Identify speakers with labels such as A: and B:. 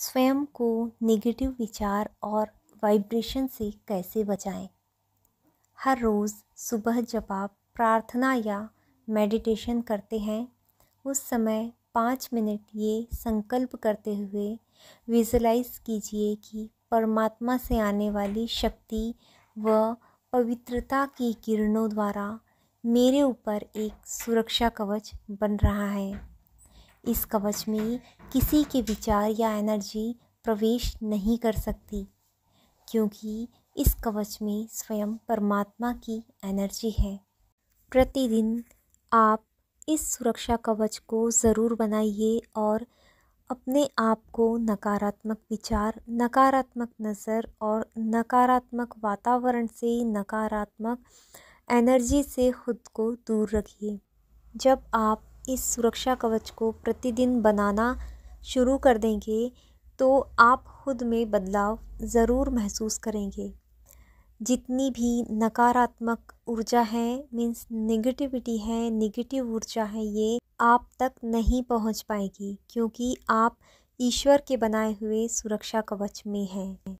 A: स्वयं को नेगेटिव विचार और वाइब्रेशन से कैसे बचाएं? हर रोज़ सुबह जब आप प्रार्थना या मेडिटेशन करते हैं उस समय पाँच मिनट ये संकल्प करते हुए विजुलाइज कीजिए कि परमात्मा से आने वाली शक्ति व पवित्रता की किरणों द्वारा मेरे ऊपर एक सुरक्षा कवच बन रहा है इस कवच में किसी के विचार या एनर्जी प्रवेश नहीं कर सकती क्योंकि इस कवच में स्वयं परमात्मा की एनर्जी है प्रतिदिन आप इस सुरक्षा कवच को ज़रूर बनाइए और अपने आप को नकारात्मक विचार नकारात्मक नज़र और नकारात्मक वातावरण से नकारात्मक एनर्जी से खुद को दूर रखिए जब आप इस सुरक्षा कवच को प्रतिदिन बनाना शुरू कर देंगे तो आप खुद में बदलाव ज़रूर महसूस करेंगे जितनी भी नकारात्मक ऊर्जा है मीन्स नेगेटिविटी है नेगेटिव ऊर्जा है ये आप तक नहीं पहुंच पाएगी क्योंकि आप ईश्वर के बनाए हुए सुरक्षा कवच में हैं